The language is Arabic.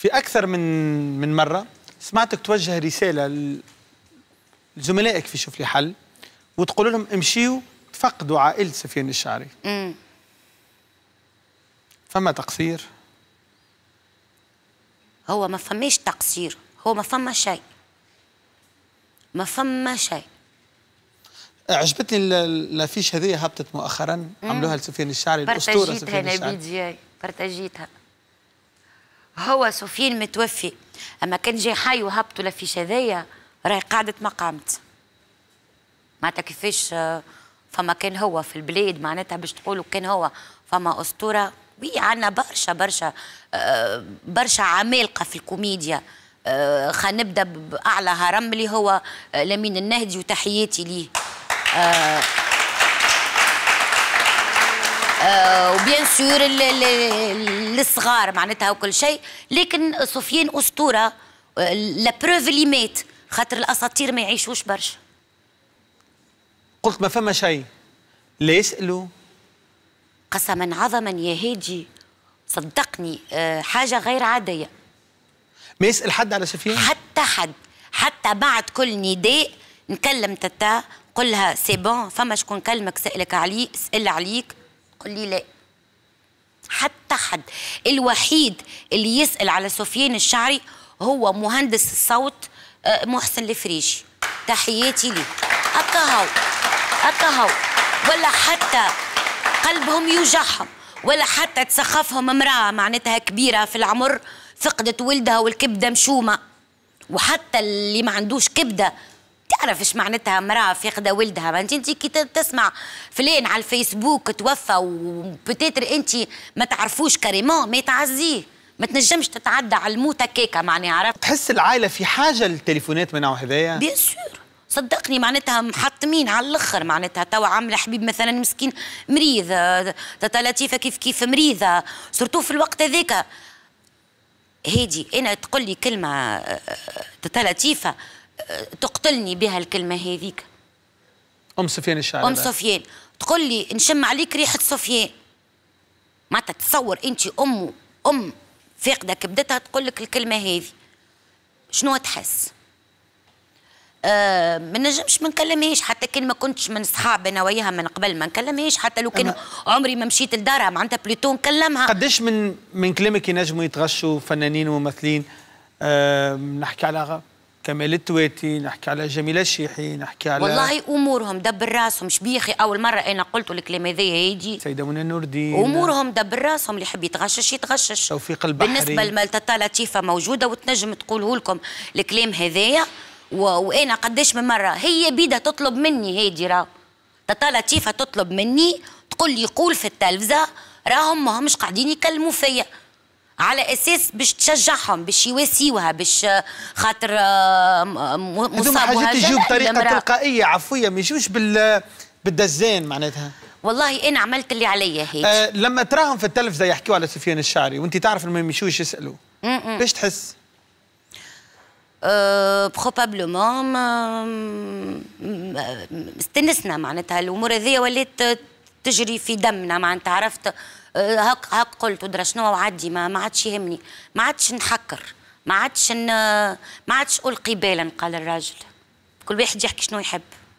في اكثر من من مره سمعتك توجه رساله لزملائك في شوف لي حل وتقول لهم امشيوا تفقدوا عائله سفيان الشعري امم فما تقصير هو ما فماش تقصير هو ما فما شيء ما فما شيء عجبتني الافيش هذه هبطت مؤخرا عملوها لسفيان الشعري الاسطوره سفيان الشعري بارتاجيتها بارتاجيتها هو سفيان متوفي اما كان جاي حي وهبط ولا في شذايا راهي قعدت ما قامت معناتها كيفاش آه، فما كان هو في البلاد معناتها باش تقولوا كان هو فما اسطوره وي عندنا برشا برشا آه، برشا عمالقه في الكوميديا آه، خلينا نبدا باعلى هرم اللي هو لمين النهدي وتحياتي ليه وبيان سور للصغار معناتها وكل شيء لكن سفيان اسطوره لا بروف اللي مات خاطر الاساطير ما يعيشوش برشا قلت ما فما شيء لا يسالوا قسما عظما يا هادي صدقني آه، حاجه غير عاديه ما يسال حد على سفيان حتى حد حتى بعد كل نداء نكلم تتا قلها سي بون فما شكون كلمك سالك عليك سال عليك قولي لي لا المتحد الوحيد اللي يسال على سفيان الشعري هو مهندس الصوت آه، محسن الفريجي تحياتي ليه أكهو أكهو ولا حتى قلبهم يوجعهم ولا حتى تسخفهم امرأة معناتها كبيرة في العمر فقدت ولدها والكبدة مشومة وحتى اللي ما عندوش كبدة تعرف ايش معناتها امراه فاقدة ولدها ما انت كي تسمع فلان على الفيسبوك توفى وبتتر انت ما تعرفوش كريمون ما تعزيه ما تنجمش تتعدى على الموت هكاكا معناها عرفت تحس العائله في حاجه للتليفونات من نوع هذايا بيان سور صدقني معناتها محطمين على الاخر معناتها توا عامله حبيب مثلا مسكين مريض آه، تاتا لطيفه كيف كيف مريضه سورتو في الوقت هذاك هادي انا تقول لي كلمه آه، آه، تاتا لطيفه تقتلني بها الكلمه هذيك ام سفيان الشاعره ام سفيان تقول لي نشم عليك ريحه سفيان معناتها تصور انت أم ام فاقده كبدتها تقول لك الكلمه هذه شنو تحس آه ما نجمش ما نكلمهاش حتى كان ما كنتش من صحاب انا وياها من قبل ما نكلمهاش حتى لو كان عمري ما مشيت لدارها معناتها بلوتو نكلمها قداش من من كلامك ينجموا يتغشوا فنانين وممثلين آه نحكي على كمال التواتي نحكي على جميلة الشيحي نحكي على والله أمورهم دبر راسهم شبيخي أول مرة أنا قلت الكلام هذا هيدي سيدة منى نور الدين أمورهم دبر راسهم اللي يحب يتغشش يتغشش توفيق البحري بالنسبة لملتطا لطيفة موجودة وتنجم تقوله لكم الكلام هذايا و... وأنا قداش من مرة هي بيدها تطلب مني هيدي راهو تطا لطيفة تطلب مني تقول لي قول في التلفزة راهم ماهمش قاعدين يكلموا فيا على اساس باش تشجعهم باش يواسيوها باش خاطر آه، مصاب آه، حاجات يجيو بطريقه تلقائيه عفويه ما يجيوش بال بالدزان معناتها والله انا عملت اللي عليا هيك أه لما تراهم في التلفزه يحكيوا على سفيان الشعري وانت تعرف ما يمشيوش يسالوا باش تحس أه بروبابلومون استنسنا معناتها الامور هذيا ولات تجري في دمنا معناتها عرفت هاك آه، هاك قلت ودرا شنو وعدي ما, ما عادش يهمني ما عادش نحكر ما عادش ما عادش القي بالا قال الراجل كل واحد يحكي شنو يحب